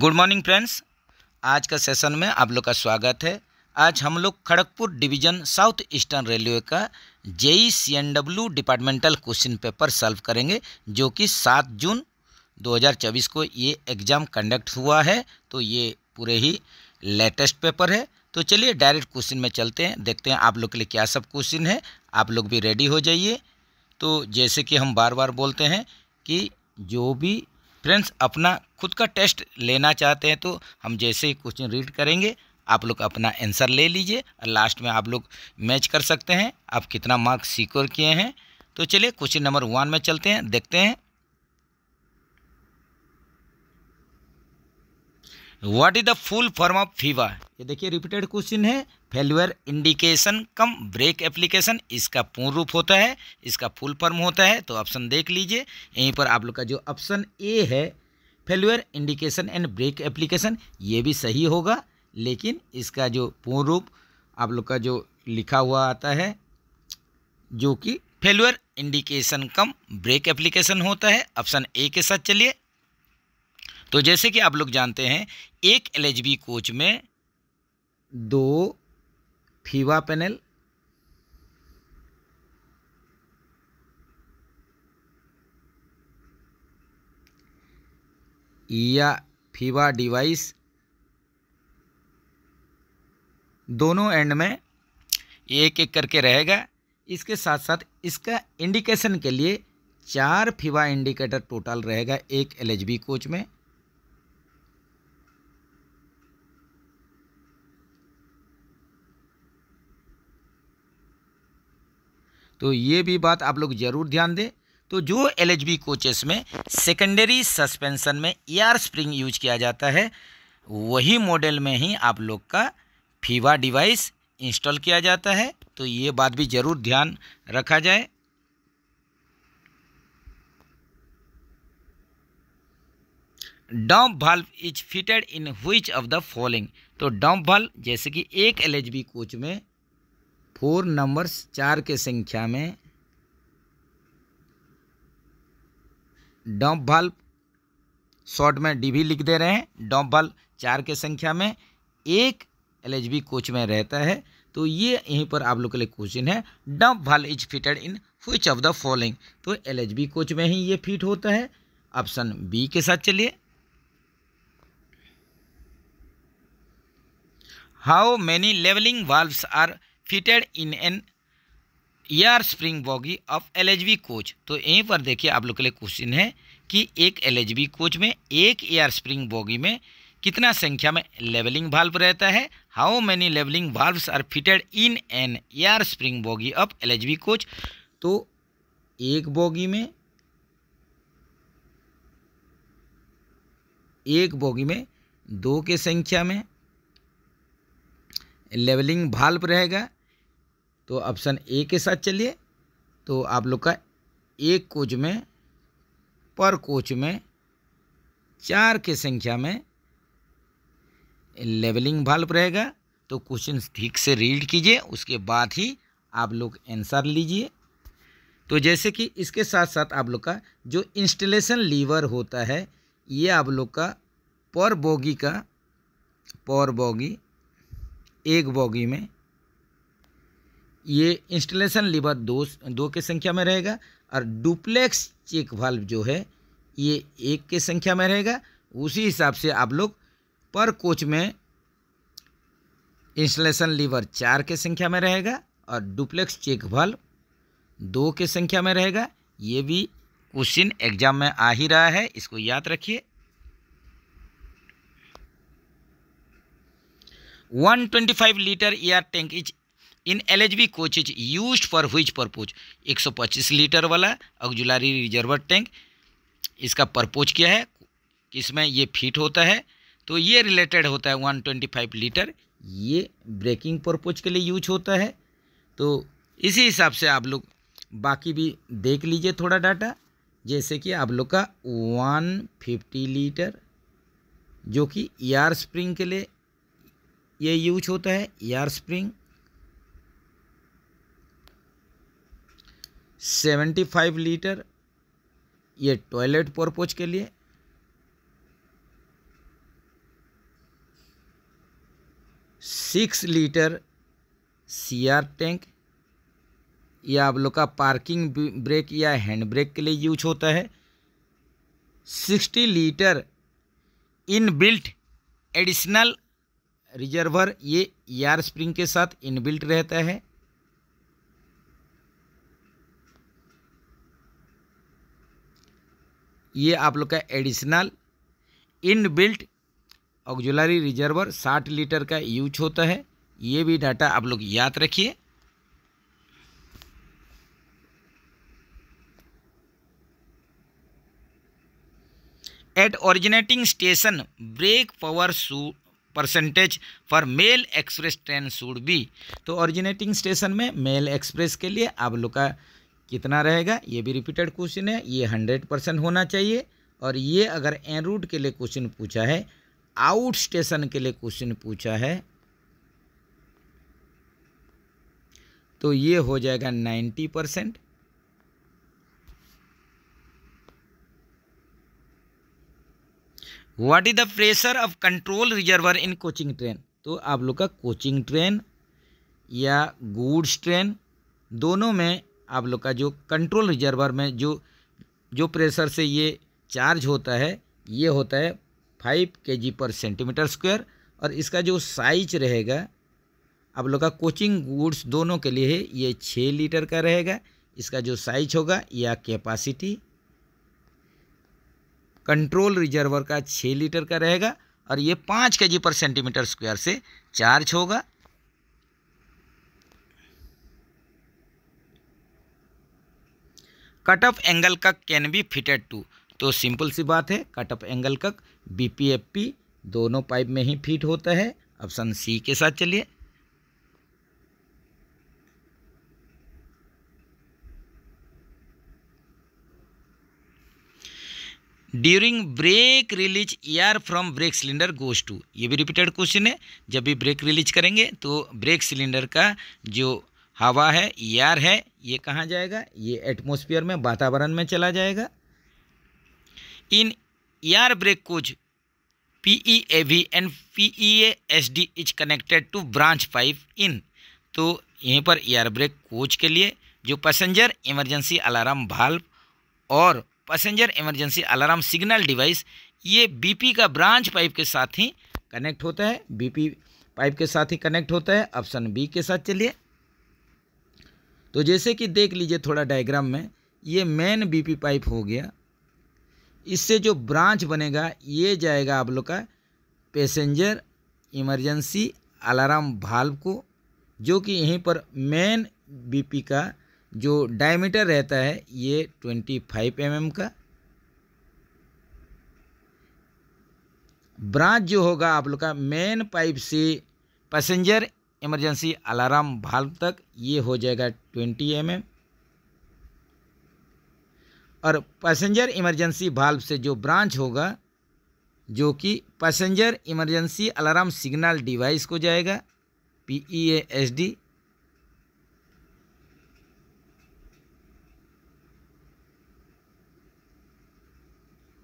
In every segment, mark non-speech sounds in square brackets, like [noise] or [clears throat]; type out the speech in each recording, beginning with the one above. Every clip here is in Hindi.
गुड मॉर्निंग फ्रेंड्स आज का सेशन में आप लोग का स्वागत है आज हम लोग Kharagpur division South Eastern Railway का JE C N W departmental question paper solve करेंगे जो कि 7 जून 2024 को ये एग्ज़ाम कंडक्ट हुआ है तो ये पूरे ही लेटेस्ट पेपर है तो चलिए डायरेक्ट क्वेश्चन में चलते हैं देखते हैं आप लोग के लिए क्या सब क्वेश्चन है आप लोग भी रेडी हो जाइए तो जैसे कि हम बार बार बोलते हैं कि जो भी फ्रेंड्स अपना खुद का टेस्ट लेना चाहते हैं तो हम जैसे ही क्वेश्चन रीड करेंगे आप लोग अपना आंसर ले लीजिए और लास्ट में आप लोग मैच कर सकते हैं आप कितना मार्क्स सिक्योर किए हैं तो चलिए क्वेश्चन नंबर वन में चलते हैं देखते हैं what is the full form of FIVA ये देखिए रिपीटेड क्वेश्चन है failure indication cum brake application इसका पूर्ण रूप होता है इसका फुल फॉर्म होता है तो ऑप्शन देख लीजिए यहीं पर आप लोग का जो ऑप्शन ए है failure indication and brake application ये भी सही होगा लेकिन इसका जो पूर्ण रूप आप लोग का जो लिखा हुआ आता है जो कि failure indication cum brake application होता है ऑप्शन ए के साथ चलिए तो जैसे कि आप लोग जानते हैं एक एल कोच में दो फीवा पैनल या फीवा डिवाइस दोनों एंड में एक एक करके रहेगा इसके साथ साथ इसका इंडिकेशन के लिए चार फीवा इंडिकेटर टोटल रहेगा एक एल कोच में तो ये भी बात आप लोग ज़रूर ध्यान दें तो जो एल एच बी कोचेस में सेकेंडरी सस्पेंशन में एयर स्प्रिंग यूज किया जाता है वही मॉडल में ही आप लोग का फीवा डिवाइस इंस्टॉल किया जाता है तो ये बात भी ज़रूर ध्यान रखा जाए dump valve is fitted in which of the following तो डॉम्प भल्व जैसे कि एक एल कोच में फोर नंबर्स चार के संख्या में डॉप बल्ब शॉर्ट में डी भी लिख दे रहे हैं डॉप बल्ब चार के संख्या में एक एल कोच में रहता है तो ये यहीं पर आप लोग के लिए क्वेश्चन है dump valve is fitted in which of the following तो एल कोच में ही ये फिट होता है ऑप्शन बी के साथ चलिए how many levelling valve are fitted in an air spring bogie of B coach तो यहीं पर देखिए आप लोग के लिए क्वेश्चन है कि एक बी कोच में एक एयर स्प्रिंग बॉगी में कितना संख्या में लेवलिंग वाल्व रहता है how many levelling valves are fitted in an air spring bogie of B coach तो एक बॉगी में एक बॉगी में दो के संख्या में लेवलिंग भाल्व रहेगा तो ऑप्शन ए के साथ चलिए तो आप लोग का एक कोच में पर कोच में चार के संख्या में लेवलिंग भाल्व रहेगा तो क्वेश्चन ठीक से रीड कीजिए उसके बाद ही आप लोग आंसर लीजिए तो जैसे कि इसके साथ साथ आप लोग का जो इंस्टॉलेशन लीवर होता है ये आप लोग का पर बोगी का पर बोगी एक बॉगी में ये इंस्टॉलेशन लीवर दो दो के संख्या में रहेगा और डुप्लेक्स चेक वाल्व जो है ये एक के संख्या में रहेगा उसी हिसाब से आप लोग पर कोच में इंस्टॉलेशन लीवर चार के संख्या में रहेगा और डुप्लेक्स चेक वाल्व दो के संख्या में रहेगा ये भी क्वेश्चन एग्जाम में आ ही रहा है इसको याद रखिए 125 litre air tank is in L H B coach is use for which purpose 125 litre वाला ऑक्जुलरी रिजर्वर टैंक इसका परपोज क्या है इसमें ये फिट होता है तो ये रिलेटेड होता है 125 लीटर ये ब्रेकिंग परपोज के लिए यूज होता है तो इसी हिसाब से आप लोग बाकी भी देख लीजिए थोड़ा डाटा जैसे कि आप लोग का 150 लीटर जो कि एयर स्प्रिंग के लिए ये यूज होता है यार स्प्रिंग सेवेंटी फाइव लीटर ये टॉयलेट पोरपोच के लिए सिक्स लीटर सीआर टैंक यह आप लोग का पार्किंग ब्रेक या हैंड ब्रेक के लिए यूज होता है sixty litre inbuilt additional reservoir ये यार स्प्रिंग के साथ इनबिल्ट रहता है ये आप लोग का additional inbuilt auxiliary reservoir 60 litre का यूज होता है ये भी डाटा आप लोग याद रखिए at originating station brake power percentage for mail express train should be तो ऑरिजिनेटिंग स्टेशन में मेल एक्सप्रेस के लिए आप लोग का कितना रहेगा ये भी रिपीटेड क्वेश्चन है ये हंड्रेड परसेंट होना चाहिए और ये अगर एन रूट के लिए क्वेश्चन पूछा है आउट स्टेशन के लिए क्वेश्चन पूछा है तो ये हो जाएगा ninety percent what is the pressure of control reservoir in coaching train तो आप लोग का कोचिंग ट्रेन या गुड्स ट्रेन दोनों में आप लोग का जो कंट्रोल रिजर्वर में जो जो प्रेशर से ये चार्ज होता है ये होता है फाइव के जी पर सेंटीमीटर स्क्वायर और इसका जो साइज रहेगा आप लोग का कोचिंग गुड्स दोनों के लिए ये छः लीटर का रहेगा इसका जो साइज होगा या कैपेसिटी कंट्रोल रिजर्वर का छः लीटर का रहेगा और ये पाँच के पर सेंटीमीटर स्क्वायर से चार्ज होगा cut off angle cock can be fitted to तो सिंपल सी बात है कट ऑफ एंगल कक बी दोनों पाइप में ही फिट होता है ऑप्शन सी के साथ चलिए during brake release air from brake cylinder goes to ये भी रिपीटेड क्वेश्चन है जब भी ब्रेक रिलीज करेंगे तो ब्रेक सिलेंडर का जो हवा है एयर है ये कहाँ जाएगा ये एटमोस्फियर में वातावरण में चला जाएगा in air brake coach P E A V and P E A S D is connected to branch pipe in तो यहीं पर एयर ब्रेक कोच के लिए जो पैसेंजर इमरजेंसी अलार्म भाल्व और passenger emergency alarm signal device ये बीपी का ब्रांच पाइप के साथ ही कनेक्ट होता है बीपी पाइप के साथ ही कनेक्ट होता है ऑप्शन बी के साथ चलिए तो जैसे कि देख लीजिए थोड़ा डायग्राम में ये मेन बीपी पाइप हो गया इससे जो ब्रांच बनेगा ये जाएगा आप लोग का पैसेंजर इमरजेंसी अलार्म भाल्व को जो कि यहीं पर मेन बीपी का जो डायमीटर रहता है ये ट्वेंटी फाइव एम का ब्रांच जो होगा आप लोग का मेन पाइप से पैसेंजर इमरजेंसी अलार्म भाल्व तक ये हो जाएगा ट्वेंटी एम mm. और पैसेंजर इमरजेंसी भाल्व से जो ब्रांच होगा जो कि passenger emergency alarm signal device को जाएगा पी ई एस डी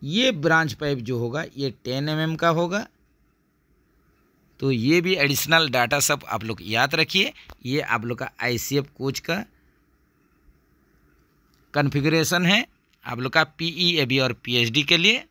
ये ब्रांच पाइप जो होगा ये टेन एम mm का होगा तो ये भी एडिशनल डाटा सब आप लोग याद रखिए ये आप लोग का आई कोच का कन्फिग्रेशन है आप लोग का पीई एबी e, और पीएचडी के लिए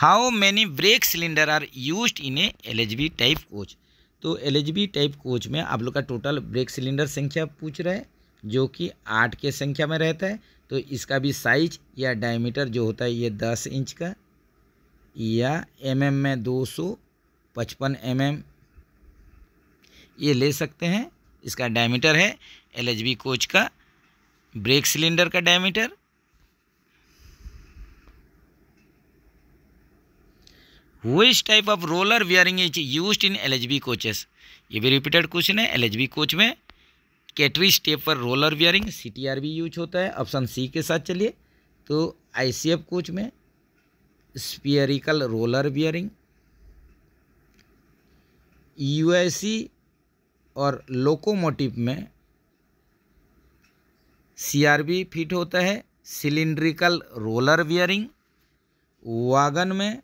how many brake cylinder are use in A L H B type coach तो एल टाइप कोच में आप लोग का टोटल ब्रेक सिलेंडर संख्या पूछ रहा है जो कि आठ के संख्या में रहता है तो इसका भी साइज या डायमीटर जो होता है ये दस इंच का या एम mm में दो सौ पचपन एम एम ये ले सकते हैं इसका डायमीटर है एल कोच का ब्रेक सिलेंडर का diameter which type of roller bearing is use in L H B coaches ये भी रिपीटेड क्वेश्चन है एल एच बी कोच में कैटरी स्टेप पर roller bearing C T R भी यूज होता है ऑप्शन सी के साथ चलिए तो आई सी एफ कोच में स्पियरिकल रोलर बियरिंग यूएसी और लोकोमोटिव में बी फिट होता है सिलिंड्रिकल रोलर वियरिंग वागन में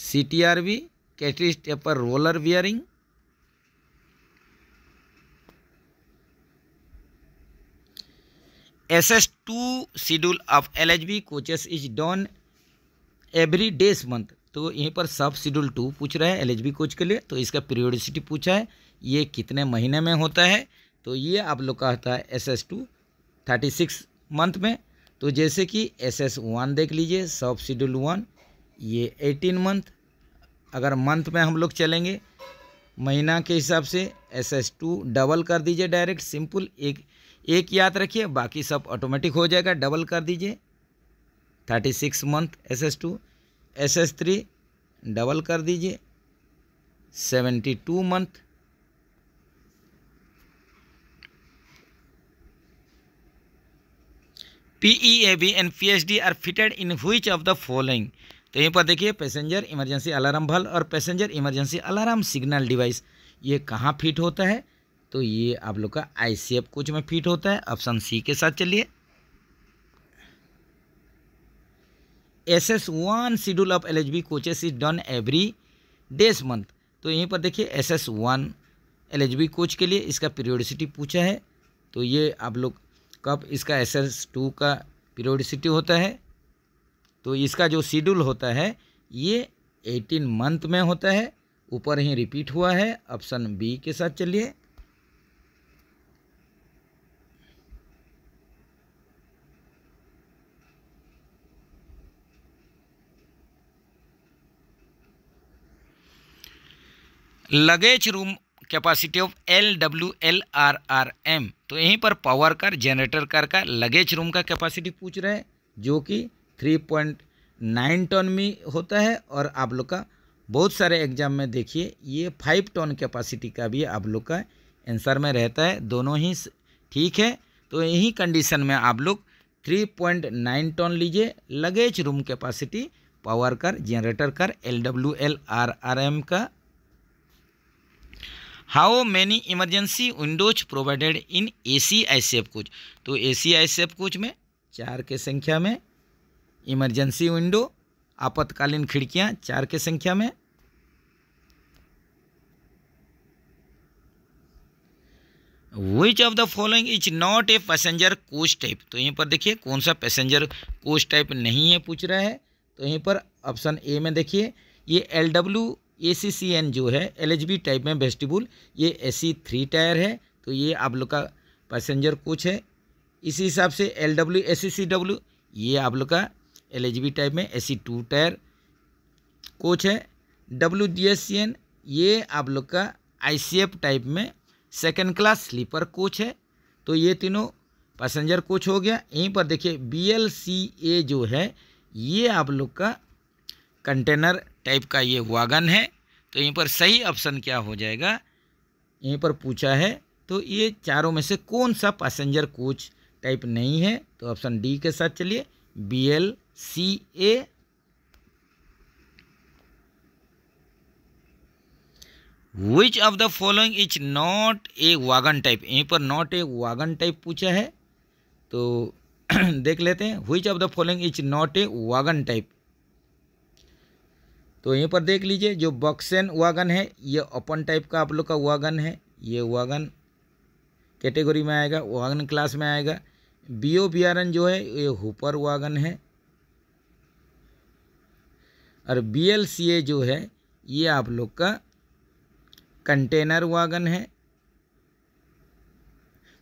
C T R V cartridge taper roller bearing S S two schedule of L H B coaches is done every days month तो यहीं पर सब शेड्यूल टू पूछ रहा है एल एच बी कोच के लिए तो इसका पीरियोडिसिटी पूछा है ये कितने महीने में होता है तो ये आप लोग का होता है S S two thirty six month में तो जैसे कि एस एस वन देख लीजिए सब शेड्यूल वन ये एटीन मंथ अगर मंथ में हम लोग चलेंगे महीना के हिसाब से एस एस टू डबल कर दीजिए डायरेक्ट सिंपल एक एक याद रखिए बाकी सब ऑटोमेटिक हो जाएगा डबल कर दीजिए thirty six month S S two S S three double कर दीजिए seventy two month P H D are fitted in which of the following तो यहीं पर देखिए पैसेंजर इमरजेंसी अलार्म भल और passenger emergency alarm signal device ये कहाँ फिट होता है तो ये आप लोग का आई सी एफ में फिट होता है ऑप्शन सी के साथ चलिए S S one schedule of L H B coaches is done every days month तो यहीं पर देखिए S S one L H B coach के लिए इसका पीरियोडिसिटी पूछा है तो ये आप लोग कब इसका एस एस टू का पीरियोडिसिटी होता है तो इसका जो शेड्यूल होता है ये एटीन मंथ में होता है ऊपर ही रिपीट हुआ है ऑप्शन बी के साथ चलिए luggage room capacity of L W L R R M तो यहीं पर पावर कार जनरेटर कार का लगेज रूम का कैपेसिटी पूछ रहे हैं जो कि थ्री पॉइंट नाइन टन में होता है और आप लोग का बहुत सारे एग्जाम में देखिए ये फाइव टन कैपेसिटी का भी आप लोग का आंसर में रहता है दोनों ही ठीक है तो यही कंडीशन में आप लोग थ्री पॉइंट नाइन टन लीजिए luggage room capacity power car generator car L W L R R M का how many emergency windows provided in A C I C F coach तो A C I C F coach में चार के संख्या में इमरजेंसी विंडो आपातकालीन खिड़कियां चार के संख्या में which of the following is not a passenger coach type तो यहीं पर देखिए कौन सा पैसेंजर कोच टाइप नहीं है पूछ रहा है तो यहीं पर ऑप्शन ए में देखिए ये L W A C C N जो है एल एच बी टाइप में वेस्टिबुल ये ए सी थ्री टायर है तो ये आप लोग का पैसेंजर कोच है इसी हिसाब से L W A C C W ये आप लोग का एल टाइप में ए टू टायर कोच है W D S C N ये आप लोग का आई सी एफ टाइप में सेकेंड क्लास स्लीपर कोच है तो ये तीनों पैसेंजर कोच हो गया यहीं पर देखिए बी एल सी ए जो है ये आप लोग का कंटेनर टाइप का ये वागन है तो यहीं पर सही ऑप्शन क्या हो जाएगा यहीं पर पूछा है तो ये चारों में से कौन सा पैसेंजर कोच टाइप नहीं है तो ऑप्शन डी के साथ चलिए B L C A which of the following is not a wagon type यहीं पर नॉट ए वागन टाइप पूछा है तो [clears throat] देख लेते हैं which of the following is not a wagon type तो यहीं पर देख लीजिए जो बक्सेन वागन है ये ओपन टाइप का आप लोग का वागन है ये वागन कैटेगरी में आएगा वागन क्लास में आएगा B O B R N जो है ये हुपर वागन है और बी एल सी ए जो है ये आप लोग का कंटेनर वागन है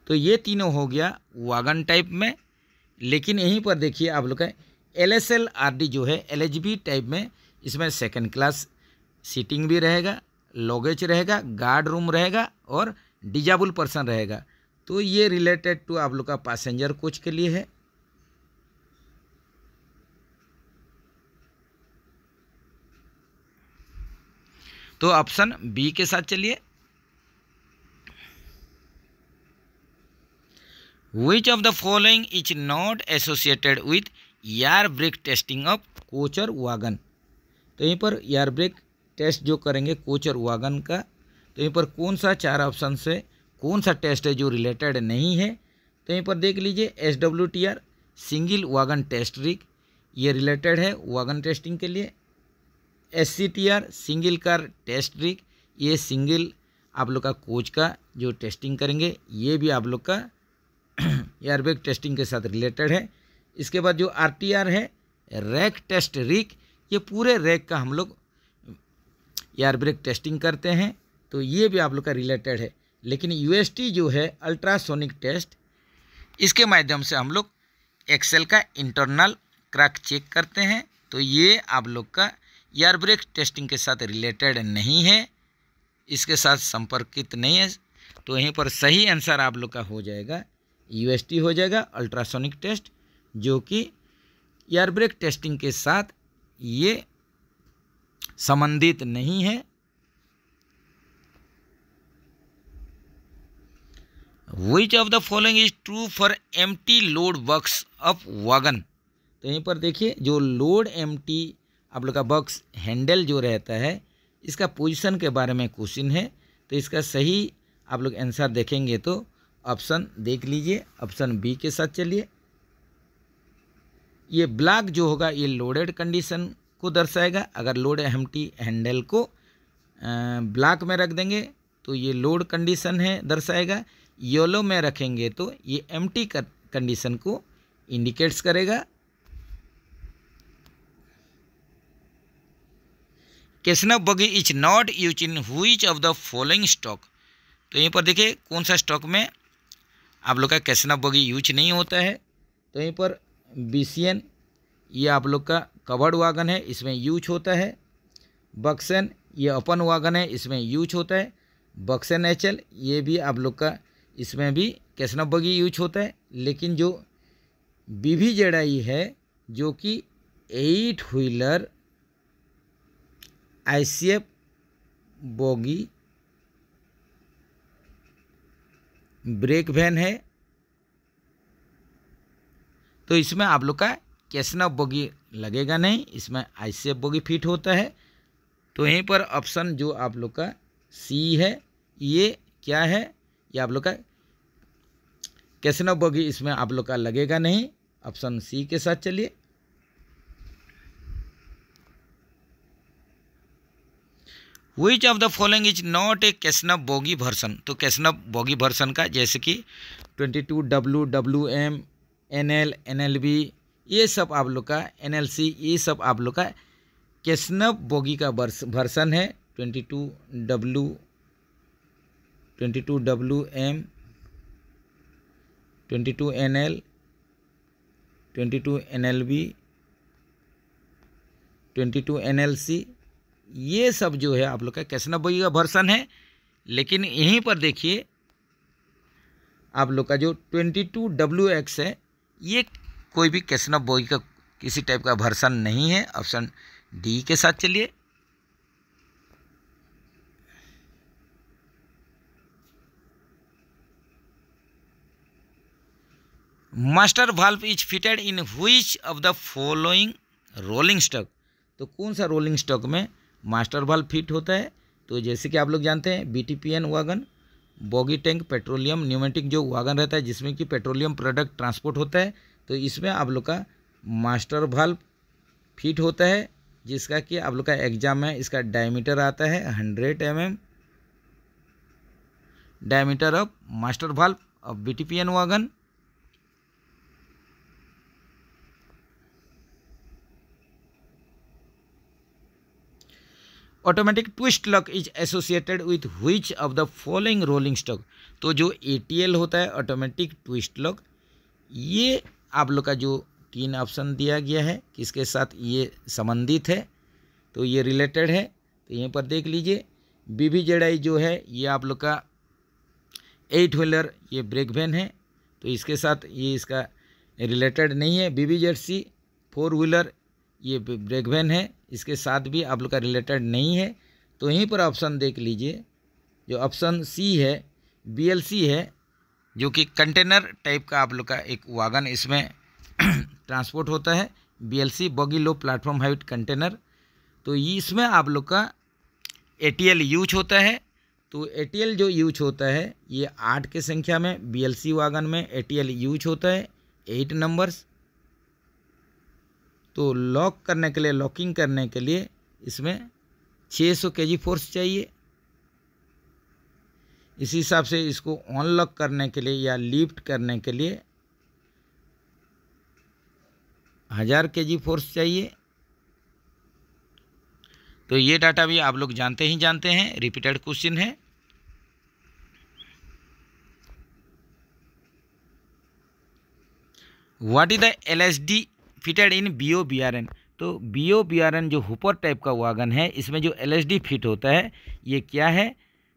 तो ये तीनों हो गया वागन टाइप में लेकिन यहीं पर देखिए आप लोग का L S L R D जो है एल एच बी टाइप में इसमें सेकंड क्लास सीटिंग भी रहेगा लॉगेज रहेगा गार्ड रूम रहेगा और डिजाबल पर्सन रहेगा तो ये रिलेटेड टू आप लोग का पैसेंजर कोच के लिए है तो ऑप्शन बी के साथ चलिए which of the following is not associated with यार brake testing of coach or wagon तो यहीं पर यार ब्रेक टेस्ट जो करेंगे कोचर वागन का तो यहीं पर कौन सा चार ऑप्शन से कौन सा टेस्ट है जो रिलेटेड नहीं है तो यहीं पर देख लीजिए S W T R single wagon test rig ये रिलेटेड है वागन टेस्टिंग के लिए S C T R single car test rig ये सिंगल आप लोग का कोच का जो टेस्टिंग करेंगे ये भी आप लोग का एयरबैग [clears throat] टेस्टिंग के साथ रिलेटेड है इसके बाद जो आर टी आर है रैक टेस्ट रिक ये पूरे रैक का हम लोग एयरब्रेक टेस्टिंग करते हैं तो ये भी आप लोग का रिलेटेड है लेकिन यूएसटी जो है अल्ट्रासोनिक टेस्ट इसके माध्यम से हम लोग एक्सेल का इंटरनल क्रैक चेक करते हैं तो ये आप लोग का ब्रेक टेस्टिंग के साथ रिलेटेड नहीं है इसके साथ संपर्कित नहीं है तो यहीं पर सही आंसर आप लोग का हो जाएगा यू हो जाएगा अल्ट्रासोनिक टेस्ट जो कि ब्रेक टेस्टिंग के साथ ये संबंधित नहीं है which of the following is true for empty load works of wagon तो यहीं पर देखिए जो लोड एम टी आप लोग का बॉक्स हैंडल जो रहता है इसका पोजीशन के बारे में क्वेश्चन है तो इसका सही आप लोग आंसर देखेंगे तो ऑप्शन देख लीजिए ऑप्शन बी के साथ चलिए ये ब्लॉक जो होगा ये लोडेड कंडीशन को दर्शाएगा अगर लोड एम हैंडल को ब्लॉक में रख देंगे तो ये लोड कंडीशन है दर्शाएगा येलो में रखेंगे तो ये एम कंडीशन को इंडिकेट्स करेगा कैसीनो bogie is not use in which of the following stock तो यहीं पर देखिए कौन सा स्टॉक में आप लोग का कैसीनो बगी यूज नहीं होता है तो यहीं पर बी ये आप लोग का कवर्ड वागन है इसमें यूज होता है बक्सन ये अपन वागन है इसमें यूज होता है बक्सन एच ये भी आप लोग का इसमें भी कैसना बगी यूज होता है लेकिन जो बीवी जड़ाई है जो कि eight wheeler ICF bogie brake van है तो इसमें आप लोग का कैसना बोगी लगेगा नहीं इसमें आईसीएफ बोगी फिट होता है तो यहीं पर ऑप्शन जो आप लोग का सी है ये क्या है ये आप लोग का कैसना बोगी इसमें आप लोग का लगेगा नहीं ऑप्शन सी के साथ चलिए which of the following is not a CASNUB bogie version तो कैसनप बोगी भर्सन का जैसे कि twenty two W W M N L N L B ये सब आप लोग का एन एल सी ये सब आप लोग का कैसनप बोगी का भर्सन है twenty two W twenty two W M twenty two N L twenty two N L B twenty two N L C ये सब जो है आप लोग का कैसनाबोई का वर्सन है लेकिन यहीं पर देखिए आप लोग का जो ट्वेंटी टू डब्ल्यू एक्स है ये कोई भी कैसनाबोई का किसी टाइप का वर्सन नहीं है ऑप्शन डी के साथ चलिए master valve is fitted in which of the following rolling stock तो कौन सा रोलिंग स्टॉक में मास्टर वाल फिट होता है तो जैसे कि आप लोग जानते हैं BTPN wagon bogie tank petroleum pneumatic जो वागन रहता है जिसमें कि पेट्रोलियम प्रोडक्ट ट्रांसपोर्ट होता है तो इसमें आप लोग का मास्टर वाल फिट होता है जिसका कि आप लोग का एग्जाम है इसका डायमीटर आता है hundred M M diameter of master valve of an wagon automatic twist lock is associated with which of the following rolling stock तो जो ए होता है ऑटोमेटिक ट्विस्ट लॉक ये आप लोग का जो तीन ऑप्शन दिया गया है किसके साथ ये संबंधित है तो ये रिलेटेड है तो यहीं पर देख लीजिए बीबी जड़ाई जो है ये आप लोग का एट व्हीलर ये ब्रेक वैन है तो इसके साथ ये इसका रिलेटेड नहीं है बीबी जर्सी फोर व्हीलर ये ब्रेक वैन है इसके साथ भी आप लोग का रिलेटेड नहीं है तो यहीं पर ऑप्शन देख लीजिए जो ऑप्शन सी है बीएलसी है जो कि कंटेनर टाइप का आप लोग का एक वागन इसमें [clears throat] ट्रांसपोर्ट होता है BLC bogie low platform height container तो इसमें आप लोग का एटीएल यूज होता है तो एटीएल जो यूज होता है ये आठ के संख्या में बीएलसी वागन में एटीएल यूज होता है एट नंबर्स तो लॉक करने के लिए लॉकिंग करने के लिए इसमें 600 सौ के जी फोर्स चाहिए इसी हिसाब से इसको अनलॉक करने के लिए या लिफ्ट करने के लिए हज़ार के जी फोर्स चाहिए तो ये डाटा भी आप लोग जानते ही जानते हैं रिपीटेड क्वेश्चन है what is the L S D fitted in B O B R N तो B O B R N जो हुपर टाइप का वागन है इसमें जो एल एस डी फिट होता है ये क्या है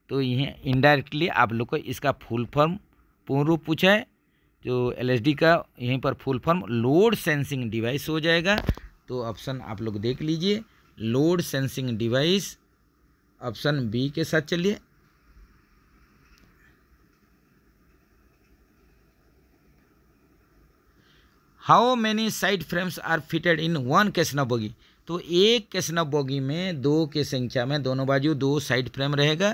तो यह इनडायरेक्टली आप लोग को इसका फुल फॉर्म पूर्ण रूप पूछा है जो एल एस डी का यहीं पर full form load sensing device हो जाएगा तो ऑप्शन आप लोग देख लीजिए load sensing device option B के साथ चलिए how many side frames are fitted in one casnub bogie तो एक कैसना बोगी में दो के संख्या में दोनों बाजू दो साइड फ्रेम रहेगा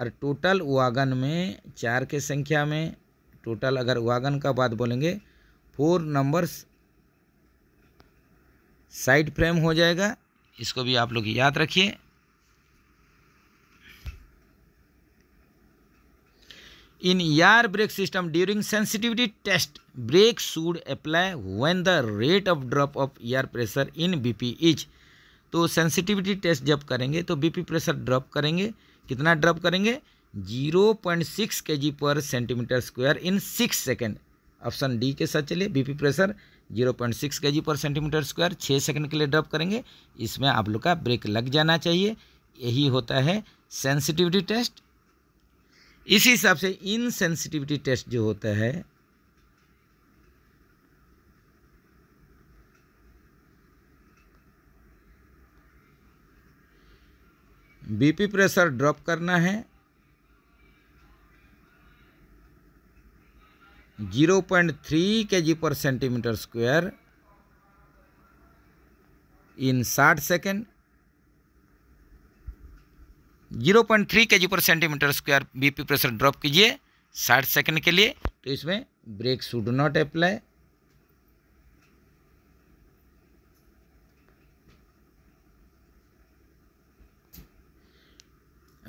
और टोटल वागन में चार के संख्या में टोटल अगर वागन का बात बोलेंगे फोर नंबर्स साइड फ्रेम हो जाएगा इसको भी आप लोग याद रखिए यार brake system during sensitivity test brake should apply apply the rate of drop of of pressure in in P is तो सेंसिटिविटी टेस्ट जब करेंगे तो बीपी प्रेशर ड्रॉप करेंगे कितना ड्रॉप करेंगे 0.6 G per centimetre square in six second option D के साथ चलिए BP pressure 0.6 G per centimetre square छः सेकेंड के लिए ड्रॉप करेंगे इसमें आप लोग का ब्रेक लग जाना चाहिए यही होता है सेंसिटिविटी टेस्ट इसी हिसाब से इनसेंसिटिविटी टेस्ट जो होता है बीपी प्रेशर ड्रॉप करना है zero point three K G per centimetre square इन साठ second zero point three K G per centimetre square BP pressure drop कीजिए साठ सेकंड के लिए तो इसमें ब्रेक शुड नॉट अप्लाई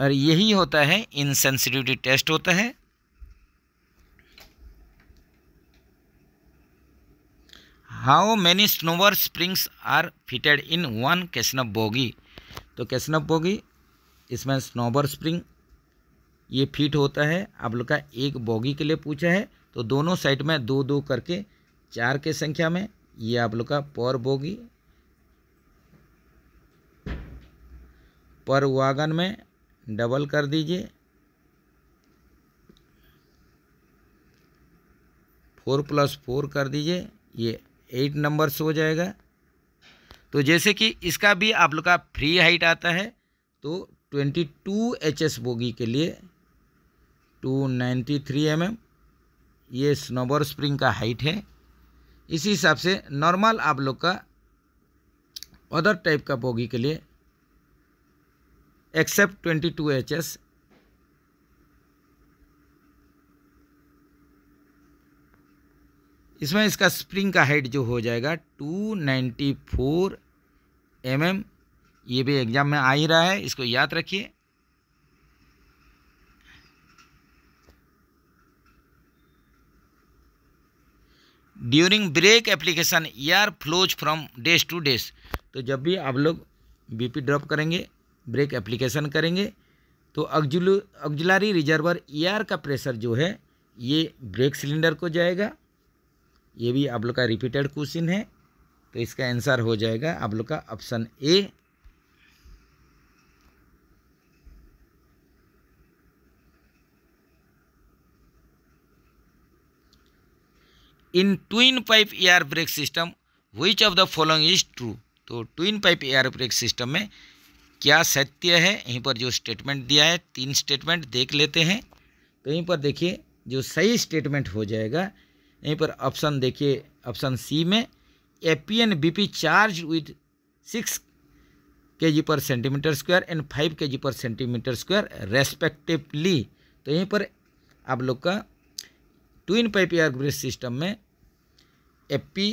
और यही होता है इनसेंसिटिविटी टेस्ट होता है how many snubber springs are fitted in one casnub bogie तो कैसनअप बोगी इसमें स्नोबर स्प्रिंग ये फिट होता है आप लोग का एक बॉगी के लिए पूछा है तो दोनों साइड में दो दो करके चार के संख्या में ये आप लोग का पर बोगी पर वागन में डबल कर दीजिए फोर प्लस फोर कर दीजिए ये एट से हो जाएगा तो जैसे कि इसका भी आप लोग का फ्री हाइट आता है तो twenty two H S bogie के लिए two ninety three M M ये स्नोबर स्प्रिंग का हाइट है इसी हिसाब से नॉर्मल आप लोग का अदर टाइप का बोगी के लिए except twenty two H S इसमें इसका स्प्रिंग का हाइट जो हो जाएगा two ninety four M M ये भी एग्जाम में आ ही रहा है इसको याद रखिए during brake application air flows from days to days तो जब भी आप लोग बीपी ड्रॉप करेंगे ब्रेक एप्लीकेशन करेंगे तो अग्जुल अग्जुलरी रिजर्वर एयर का प्रेशर जो है ये ब्रेक सिलेंडर को जाएगा ये भी आप लोग का रिपीटेड क्वेश्चन है तो इसका आंसर हो जाएगा आप लोग का option A in twin pipe air brake system which of the following is true तो twin pipe air brake system में क्या सत्य है यहीं पर जो स्टेटमेंट दिया है तीन स्टेटमेंट देख लेते हैं तो यहीं पर देखिए जो सही स्टेटमेंट हो जाएगा यहीं पर ऑप्शन देखिए ऑप्शन सी में APN BP charge with six K G per centimetre square and five के G per centimetre square respectively तो यहीं पर आप लोग का twin pipe air bridge system में एपी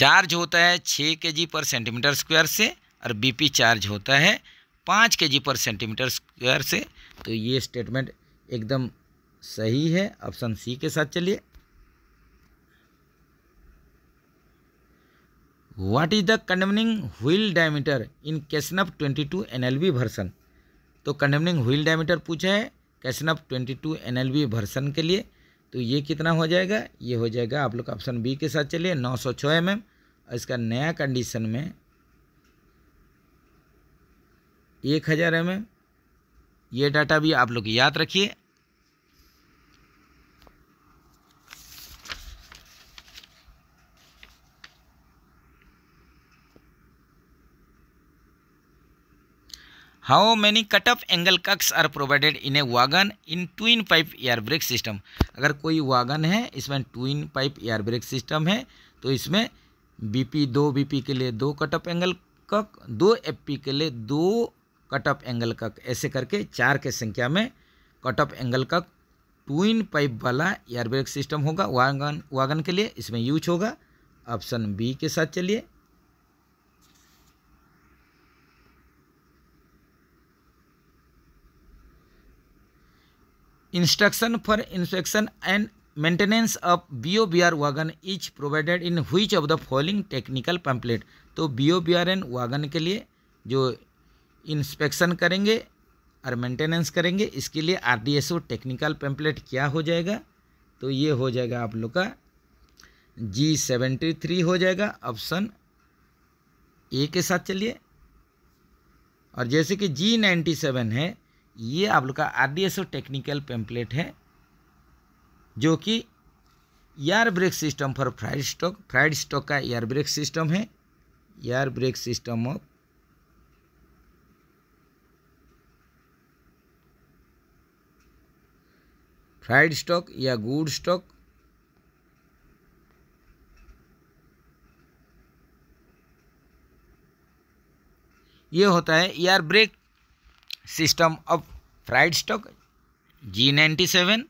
चार्ज होता है छः के जी पर सेंटीमीटर स्क्वायर से और बीपी चार्ज होता है पाँच के जी पर सेंटीमीटर स्क्वायर से तो ये स्टेटमेंट एकदम सही है ऑप्शन सी के साथ चलिए what is the condemning wheel diameter in casnub L V version तो कंडमनिंग व्हील डायमीटर पूछा है casnub twenty two N L B version के लिए तो ये कितना हो जाएगा ये हो जाएगा आप लोग ऑप्शन बी के साथ चलिए नौ सौ छः एम एम और इसका नया कंडीशन में एक हज़ार एम एम ये डाटा भी आप लोग याद रखिए how many cutoff angle cucks are provided in a wagon in in pipe air brake system अगर कोई वागन है इसमें twin pipe air brake system है तो इसमें बीपी दो बीपी के लिए दो कट ऑफ एंगल कक दो एफपी के लिए दो कट ऑफ एंगल कक ऐसे करके चार के संख्या में cut off angle cock twin pipe वाला एयर ब्रेक सिस्टम होगा वागन वागन के लिए इसमें यूज होगा ऑप्शन बी के साथ चलिए instruction for inspection and maintenance of B O B R wagon is provided in which of the following technical pamphlet तो B O B R N wagon के लिए जो इंस्पेक्शन करेंगे और मेंटेनेंस करेंगे इसके लिए R D S O technical pamphlet क्या हो जाएगा तो ये हो जाएगा आप लोग का जी सेवेंटी थ्री हो जाएगा ऑप्शन ए के साथ चलिए और जैसे कि जी नाइन्टी सेवन है ये आप लोग का आर टेक्निकल पेम्पलेट है जो कि air brake system for freight stock freight stock का एयर ब्रेक सिस्टम है air brake system of freight stock या गुड स्टॉक ये होता है air brake system of fried stock G97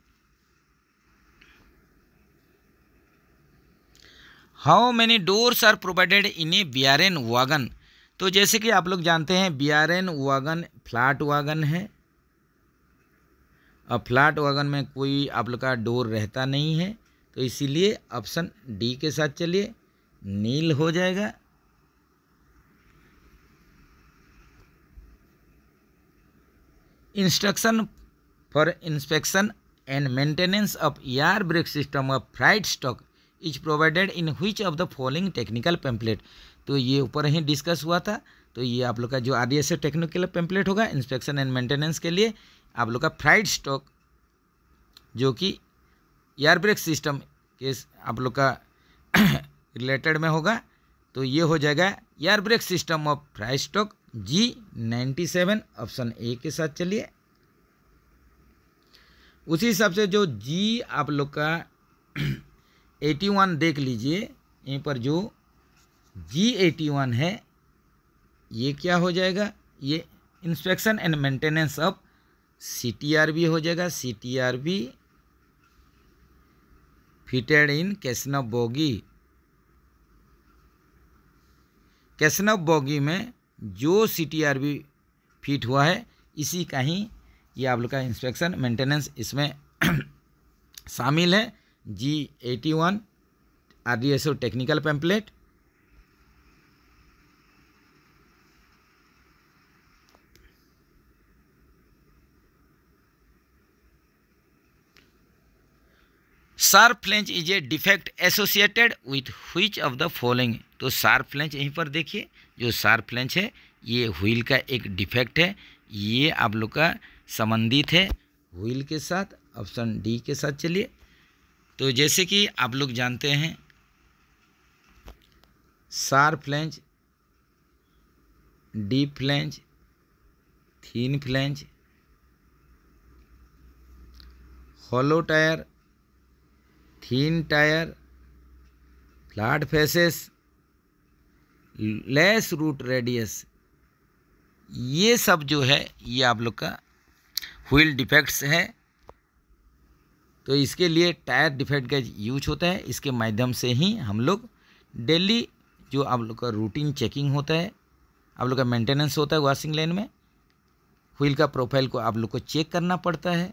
how many doors are provided in a B R N wagon तो जैसे कि आप लोग जानते हैं B R N wagon flat wagon है अब फ्लैट वागन में कोई आप लोग का डोर रहता नहीं है तो इसीलिए ऑप्शन डी के साथ चलिए नील हो जाएगा instruction for inspection and maintenance of air brake system of freight stock is provided in which of the following technical pamphlet तो ये ऊपर ही डिस्कस हुआ था तो ये आप लोग का जो आर एस टेक्निकल पेम्पलेट होगा इंस्पेक्शन एंड मेंटेनेंस के लिए आप लोग का फ्राइड स्टॉक जो कि एयर ब्रेक सिस्टम के आप लोग का रिलेटेड [coughs] में होगा तो ये हो जाएगा air brake system of freight stock G ninety seven option A के साथ चलिए उसी हिसाब से जो जी आप लोग का एटी [clears throat] वन देख लीजिए यहीं पर जो जी एटी वन है ये क्या हो जाएगा ये inspection and maintenance of C T R B हो जाएगा C T R B fitted in casnub bogie casnub bogie में जो C T R B fit हुआ है इसी का ही ये आप लोग का इंस्पेक्शन मेंटेनेंस इसमें [clears throat] शामिल है G eighty one R D S O technical pamphlet sharp flange is a defect associated with which of the following तो सार फ्लेंच यहीं पर देखिए जो शार्प लेंच है ये व्हील का एक डिफेक्ट है ये आप लोग का संबंधित है व्हील के साथ ऑप्शन डी के साथ चलिए तो जैसे कि आप लोग जानते हैं sharp flange deep flange thin flange hollow tyre thin tyre flat faces less root radius ये सब जो है ये आप लोग का व्हील डिफेक्ट्स है तो इसके लिए टायर डिफेक्ट का यूज होता है इसके माध्यम से ही हम लोग डेली जो आप लोग का रूटीन चेकिंग होता है आप लोग का मेंटेनेंस होता है वॉशिंग लाइन में व्हील का प्रोफाइल को आप लोग को चेक करना पड़ता है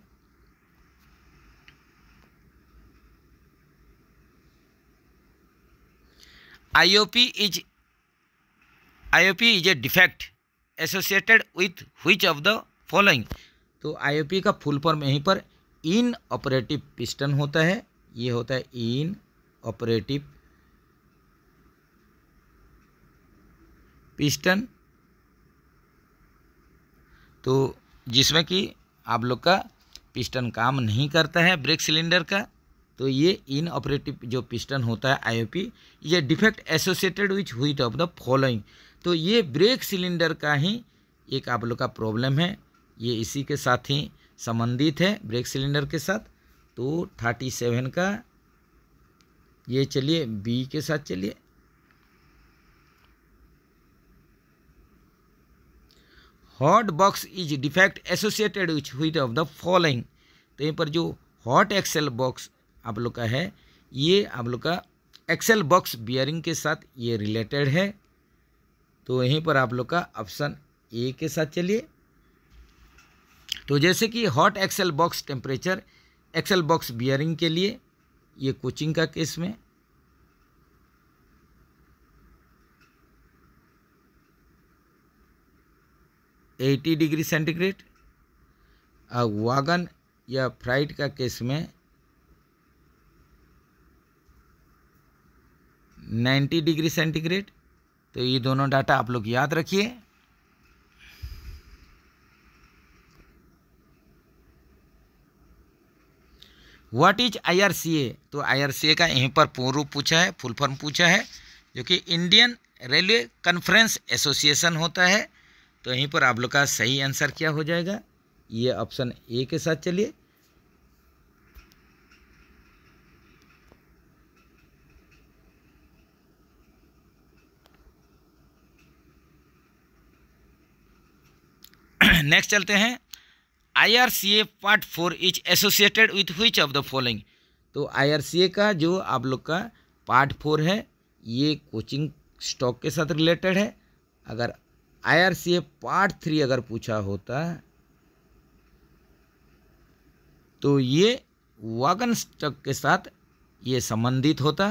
IOP is IOP is a defect associated with which of the following तो आईओपी का फुल फॉर्म यहीं पर इन ऑपरेटिव पिस्टन होता है ये होता है इन ऑपरेटिव पिस्टन तो जिसमें कि आप लोग का पिस्टन काम नहीं करता है ब्रेक सिलेंडर का तो ये इन ऑपरेटिव जो पिस्टन होता है आईओपी ये डिफेक्ट एसोसिएटेड विच हुई ऑफ द फॉलोइंग तो ये ब्रेक सिलेंडर का ही एक आप लोग का प्रॉब्लम है ये इसी के साथ ही संबंधित है ब्रेक सिलेंडर के साथ तो थर्टी सेवन का ये चलिए बी के साथ चलिए hot box is defect associated with of the following तो यहीं पर जो हॉट एक्सेल बॉक्स आप लोग का है ये आप लोग का एक्सेल बॉक्स बियरिंग के साथ ये रिलेटेड है तो यहीं पर आप लोग का ऑप्शन ए के साथ चलिए तो जैसे कि hot axle box temperature axle box bearing के लिए ये कोचिंग का केस में एटी डिग्री सेंटीग्रेड और वागन या फ्राइट का केस में नाइन्टी डिग्री सेंटीग्रेड तो ये दोनों डाटा आप लोग याद रखिए व्हाट इज आईआरसीए तो आई का यहीं पर पूर्व पूछा है फुल फॉर्म पूछा है जो कि इंडियन रेलवे कॉन्फ्रेंस एसोसिएशन होता है तो यहीं पर आप लोग का सही आंसर क्या हो जाएगा ये ऑप्शन ए के साथ चलिए नेक्स्ट चलते हैं I R C A part four is associated with which of the following तो आई आर सी ए का जो आप लोग का पार्ट फोर है ये कोचिंग स्टॉक के साथ रिलेटेड है अगर I R C A part three अगर पूछा होता तो ये वागन स्टॉक के साथ ये संबंधित होता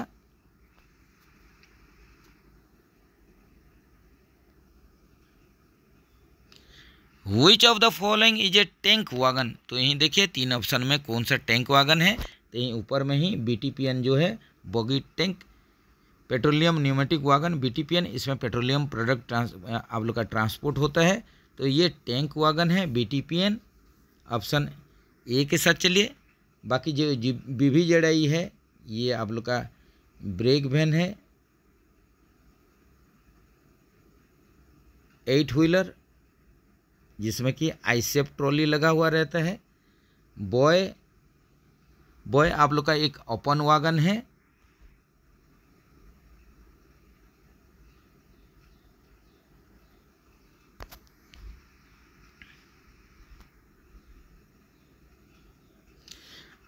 which of the following is a tank wagon तो यहीं देखिए तीन ऑप्शन में कौन सा टैंक वागन है तो यहीं ऊपर में ही बीटीपीएन जो है bogie tank petroleum pneumatic wagon BTPN इसमें पेट्रोलियम प्रोडक्ट आप लोग का ट्रांसपोर्ट होता है तो ये टैंक वागन है बीटीपीएन ऑप्शन ए के साथ चलिए बाकी जो बीवी जड़ाई है ये आप लोग का ब्रेक वैन है एट व्हीलर जिसमें कि आईसेप ट्रॉली लगा हुआ रहता है बॉय बॉय आप लोग का एक ओपन वागन है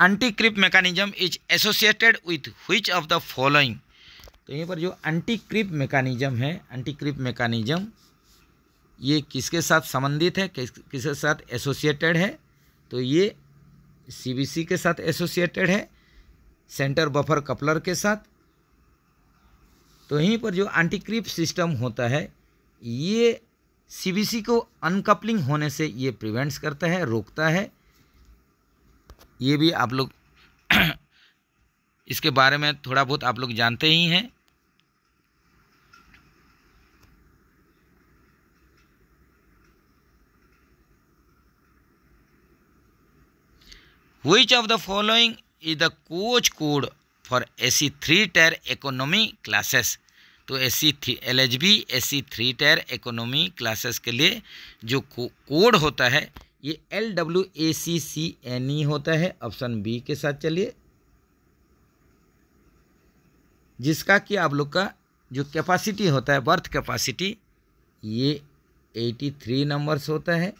anti creep mechanism is associated with which of the following तो यहीं पर जो एंटी क्रिप मैकेनिज्म है एंटी क्रिप मैकेनिज्म ये किसके साथ संबंधित है किस किसके साथ एसोसिएटेड है तो ये सीबीसी के साथ एसोसिएटेड है सेंटर बफर कपलर के साथ तो यहीं पर जो एंटीक्रिप सिस्टम होता है ये सीबीसी को अनकपलिंग होने से ये प्रिवेंट्स करता है रोकता है ये भी आप लोग [clears throat] इसके बारे में थोड़ा बहुत आप लोग जानते ही हैं Which of the following is the coach code for AC three tier economy classes तो A C three L H B A C three tier economy classes के लिए जो कोड होता है ये L W A C C N E होता है ऑप्शन बी के साथ चलिए जिसका कि आप लोग का जो कैपेसिटी होता है बर्थ कैपेसिटी ये एटी थ्री नंबर्स होता है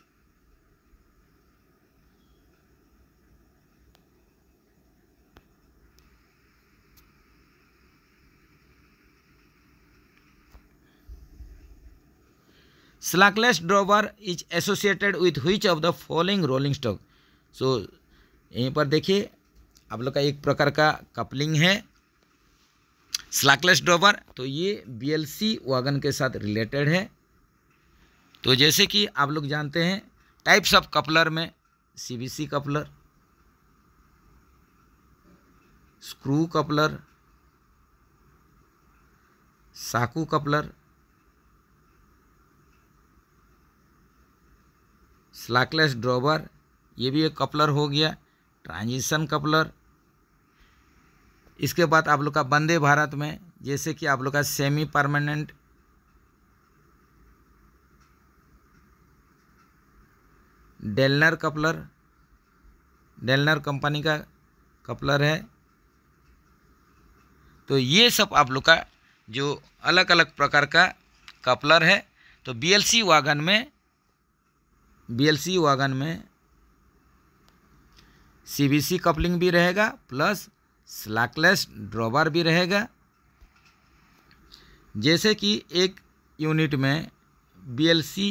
Slackless drawbar is associated with which of the following rolling stock so यहीं पर देखिए आप लोग का एक प्रकार का कपलिंग है स्लैकलेस ड्रॉबर तो ये बीएलसी वागन के साथ रिलेटेड है तो जैसे कि आप लोग जानते हैं टाइप्स ऑफ कपलर में CBC coupler screw coupler Schaku coupler slackless drawbar ये भी एक कपलर हो गया ट्रांजिशन कपलर इसके बाद आप लोग का वंदे भारत में जैसे कि आप लोग का semi permanent Dellner coupler Dellner company का कपलर है तो ये सब आप लोग का जो अलग अलग प्रकार का कपलर है तो बीएलसी वागन में बीएलसी वागन में सीबीसी कपलिंग भी रहेगा प्लस स्लैकलेस ड्रॉबर भी रहेगा जैसे कि एक यूनिट में बीएलसी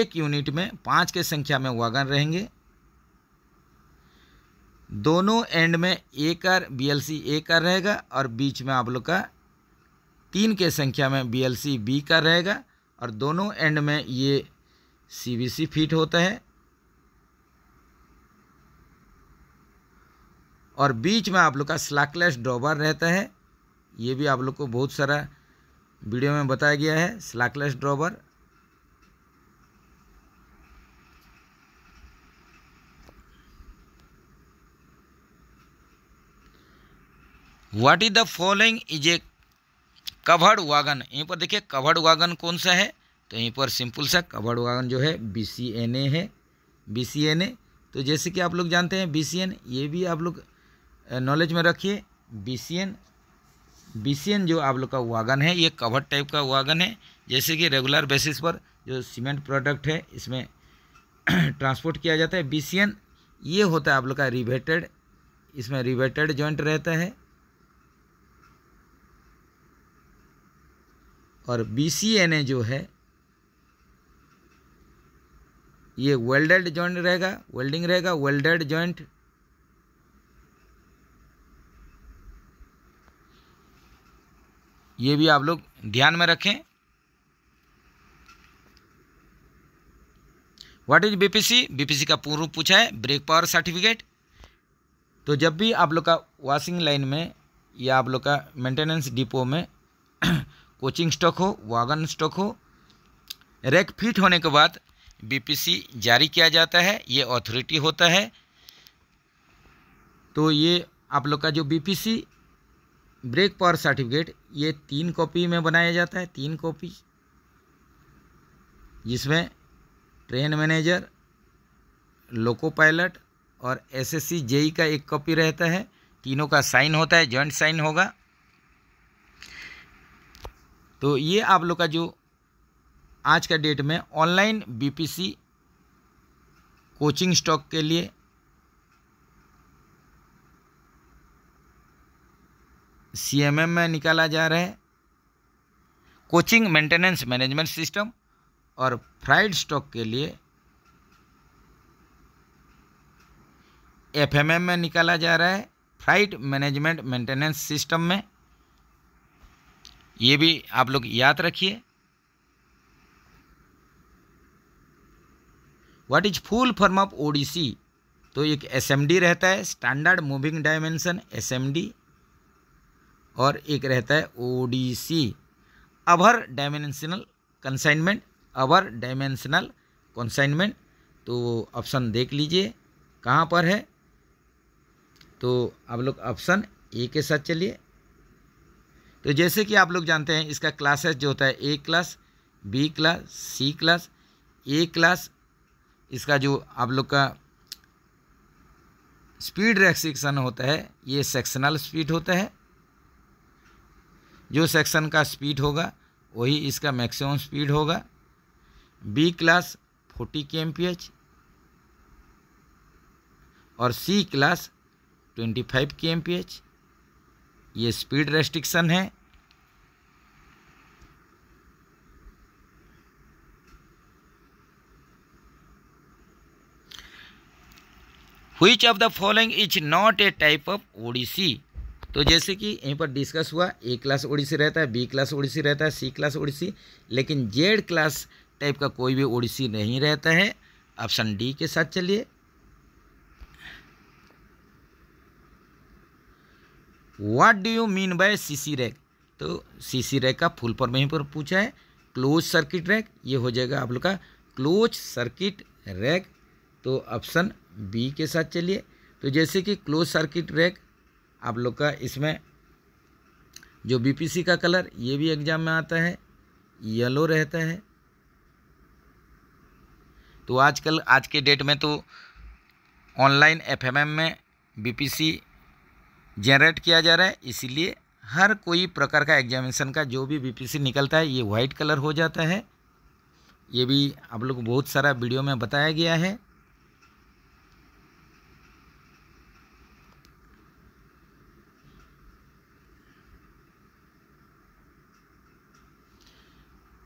एक यूनिट में पाँच के संख्या में वागन रहेंगे दोनों एंड में एक R B L C A का रहेगा और बीच में आप लोग का तीन के संख्या में बी एल सी बी का रहेगा और दोनों एंड में ये सीबीसी फीट होता है और बीच में आप लोग का स्लाकलेस ड्रॉबर रहता है ये भी आप लोग को बहुत सारा वीडियो में बताया गया है slackless drawbar what is the following is a covered wagon यहीं पर देखिए कवर्ड वागन कौन सा है तो यहीं पर सिंपल सा कवर्ड वागन जो है बी सी एन ए है बी सी एन ए तो जैसे कि आप लोग जानते हैं बी सी एन ये भी आप लोग नॉलेज में रखिए B C N B C N जो आप लोग का वागन है ये कवर टाइप का वागन है जैसे कि रेगुलर बेसिस पर जो सीमेंट प्रोडक्ट है इसमें ट्रांसपोर्ट [clears throat] किया जाता है बी सी एन ये होता है आप लोग का रिवेटेड इसमें रिवेटेड जॉइंट रहता है और बी सी एन ए जो है ये वेल्डेड जॉइंट रहेगा वेल्डिंग रहेगा वेल्डेड जॉइंट ये भी आप लोग ध्यान में रखें व्हाट इज बीपीसी बीपीसी का पूर्व पूछा है ब्रेक पावर सर्टिफिकेट तो जब भी आप लोग का वॉशिंग लाइन में या आप लोग का मेंटेनेंस डिपो में कोचिंग [clears throat] स्टॉक हो वागन स्टॉक हो रैक फिट होने के बाद बीपीसी जारी किया जाता है ये ऑथोरिटी होता है तो ये आप लोग का जो बीपीसी ब्रेक पावर सर्टिफिकेट ये तीन कॉपी में बनाया जाता है तीन कॉपी जिसमें ट्रेन मैनेजर लोको पायलट और एसएससी जेई e का एक कॉपी रहता है तीनों का साइन होता है जॉइंट साइन होगा तो ये आप लोग का जो आज का डेट में ऑनलाइन बीपीसी कोचिंग स्टॉक के लिए सीएमएम में निकाला जा रहा है कोचिंग मेंटेनेंस मैनेजमेंट सिस्टम और फ्राइड स्टॉक के लिए एफएमएम में निकाला जा रहा है फ्राइड मैनेजमेंट मेंटेनेंस सिस्टम में ये भी आप लोग याद रखिए what is full form of ODC तो एक एसएमडी रहता है स्टैंडर्ड मूविंग डायमेंशन एसएमडी और एक रहता है ODC over dimensional consignment over dimensional consignment तो ऑप्शन देख लीजिए कहाँ पर है तो आप लोग ऑप्शन ए के साथ चलिए तो जैसे कि आप लोग जानते हैं इसका क्लासेस जो होता है A class B class C class A class इसका जो आप लोग का स्पीड रेस्ट्रिक्शन होता है ये सेक्शनल स्पीड होता है जो सेक्शन का स्पीड होगा वही इसका मैक्सिमम स्पीड होगा बी क्लास 40 के एम और सी क्लास 25 के एम ये स्पीड रेस्ट्रिक्शन है which of the following is not a type of ODC तो जैसे कि यहीं पर डिस्कस हुआ ए क्लास ओडिसी रहता है बी क्लास ओडिसी रहता है सी क्लास ओडिसी लेकिन जेड क्लास टाइप का कोई भी ओडिसी नहीं रहता है ऑप्शन डी के साथ चलिए what do you mean by CC rake तो सीसी रैक का फुल फॉर्म यहीं पर पूछा है क्लोज सर्किट रैक ये हो जाएगा आप लोग का क्लोज सर्किट रैक तो ऑप्शन बी के साथ चलिए तो जैसे कि क्लोज सर्किट ब्रेक आप लोग का इसमें जो बीपीसी का कलर ये भी एग्जाम में आता है येलो रहता है तो आजकल आज के डेट में तो ऑनलाइन एफएमएम में बीपीसी जनरेट किया जा रहा है इसीलिए हर कोई प्रकार का एग्जामिनेशन का जो भी बीपीसी निकलता है ये वाइट कलर हो जाता है ये भी आप लोग को बहुत सारा वीडियो में बताया गया है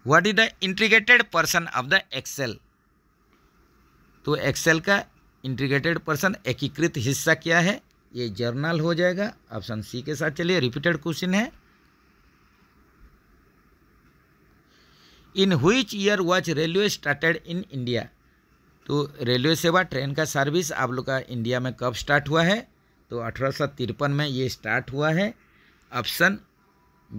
what is the integrated person of the excel तो एक्सेल का इंटीग्रेटेड पर्सन एकीकृत हिस्सा क्या है ये जर्नल हो जाएगा ऑप्शन सी के साथ चलिए रिपीटेड क्वेश्चन है in which year watch railway started in India तो रेलवे सेवा ट्रेन का सर्विस आप लोग का इंडिया में कब स्टार्ट हुआ है तो अठारह में ये स्टार्ट हुआ है ऑप्शन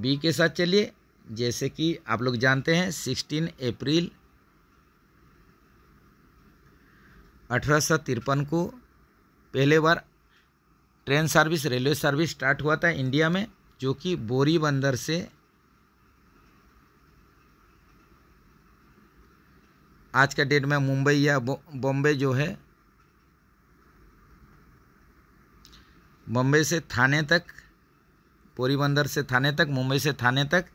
बी के साथ चलिए जैसे कि आप लोग जानते हैं सिक्सटीन अप्रैल अठारह को पहले बार train service railway service start हुआ था इंडिया में जो कि बोरी बंदर से आज का डेट में मुंबई या बॉम्बे जो है बॉम्बे से थाने तक पोरी बंदर से थाने तक मुंबई से थाने तक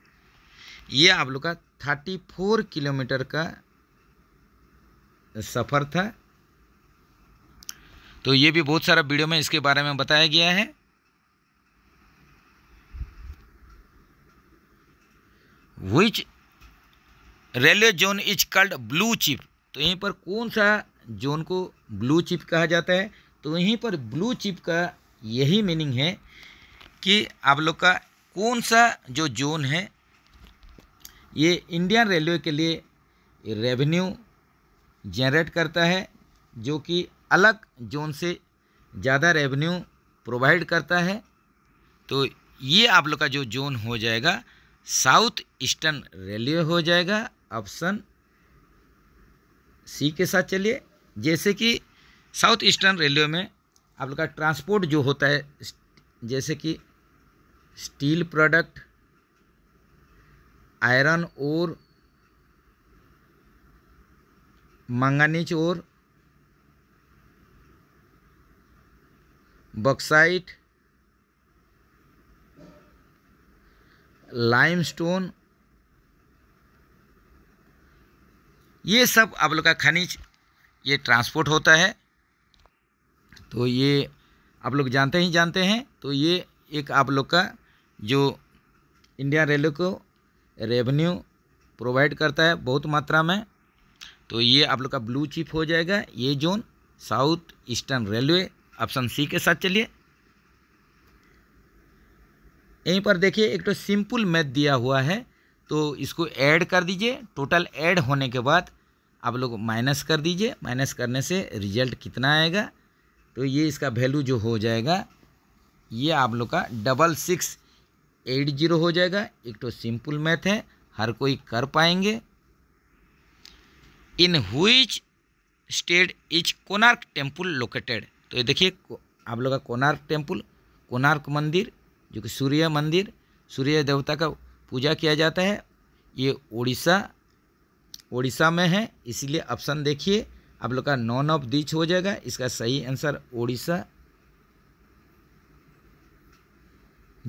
ये आप लोग का थर्टी फोर किलोमीटर का सफ़र था तो ये भी बहुत सारा वीडियो में इसके बारे में बताया गया है which railway zone is called blue chip तो यहीं पर कौन सा जोन को ब्लू चिप कहा जाता है तो यहीं पर ब्लू चिप का यही मीनिंग है कि आप लोग का कौन सा जो जोन है ये इंडियन रेलवे के लिए रेवेन्यू जनरेट करता है जो कि अलग जोन से ज़्यादा रेवेन्यू प्रोवाइड करता है तो ये आप लोग का जो जोन हो जाएगा साउथ ईस्टर्न रेलवे हो जाएगा ऑप्शन सी के साथ चलिए जैसे कि साउथ ईस्टर्न रेलवे में आप लोग का ट्रांसपोर्ट जो होता है जैसे कि स्टील प्रोडक्ट आयरन और मंगानीज और बॉक्साइट लाइमस्टोन ये सब आप लोग का खनिज ये ट्रांसपोर्ट होता है तो ये आप लोग जानते ही जानते हैं तो ये एक आप लोग का जो इंडियन रेलवे को रेवेन्यू प्रोवाइड करता है बहुत मात्रा में तो ये आप लोग का ब्लू चिप हो जाएगा ये zone South Eastern Railway option C के साथ चलिए यहीं पर देखिए एक तो सिंपल मैथ दिया हुआ है तो इसको ऐड कर दीजिए टोटल ऐड होने के बाद आप लोग माइनस कर दीजिए माइनस करने से रिजल्ट कितना आएगा तो ये इसका वैल्यू जो हो जाएगा ये आप लोग का डबल सिक्स एट जीरो हो जाएगा एक तो सिंपल मैथ है हर कोई कर पाएंगे in which state is Konark temple located तो ये देखिए आप लोग का कोनार्क टेम्पल कोनार्क मंदिर जो कि सूर्य मंदिर सूर्य देवता का पूजा किया जाता है ये उड़ीसा उड़ीसा में है इसीलिए ऑप्शन देखिए आप लोग का नॉन ऑफ दीच हो जाएगा इसका सही आंसर उड़ीसा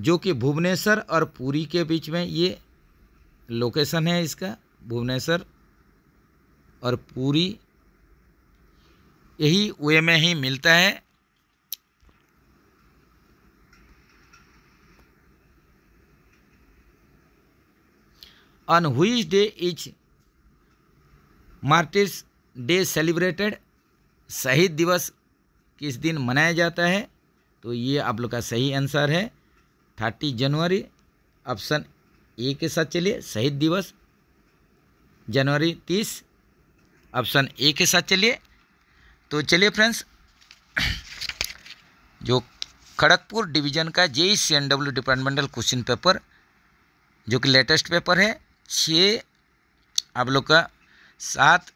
जो कि भुवनेश्वर और पुरी के बीच में ये लोकेशन है इसका भुवनेश्वर और पुरी यही वे में ही मिलता है on which day is martyrs day celebrated शहीद दिवस किस दिन मनाया जाता है तो ये आप लोग का सही आंसर है थर्टी जनवरी ऑप्शन ए के साथ चलिए शहीद दिवस जनवरी तीस ऑप्शन ए के साथ चलिए तो चलिए फ्रेंड्स जो खड़गपुर डिवीजन का J C N W departmental question paper जो कि लेटेस्ट पेपर है छः आप लोग का सात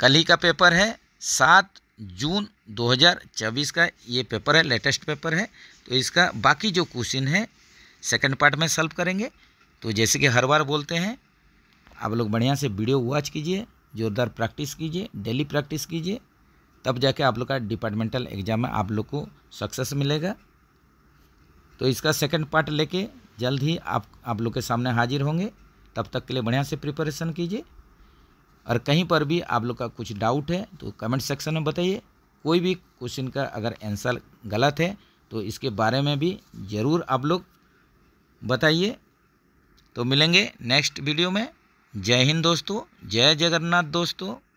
कल ही का पेपर है सात जून 2024 का ये पेपर है लेटेस्ट पेपर है तो इसका बाकी जो क्वेश्चन है सेकंड पार्ट में सल्व करेंगे तो जैसे कि हर बार बोलते हैं आप लोग बढ़िया से वीडियो वॉच कीजिए ज़ोरदार प्रैक्टिस कीजिए डेली प्रैक्टिस कीजिए तब जाके आप लोग का डिपार्टमेंटल एग्ज़ाम में आप लोग को सक्सेस मिलेगा तो इसका सेकंड पार्ट लेके जल्द ही आप आप लोग के सामने हाजिर होंगे तब तक के लिए बढ़िया से प्रिपरेशन कीजिए और कहीं पर भी आप लोग का कुछ डाउट है तो कमेंट सेक्शन में बताइए कोई भी क्वेश्चन का अगर आंसर गलत है तो इसके बारे में भी ज़रूर आप लोग बताइए तो मिलेंगे नेक्स्ट वीडियो में जय हिंद दोस्तों जय जगन्नाथ दोस्तों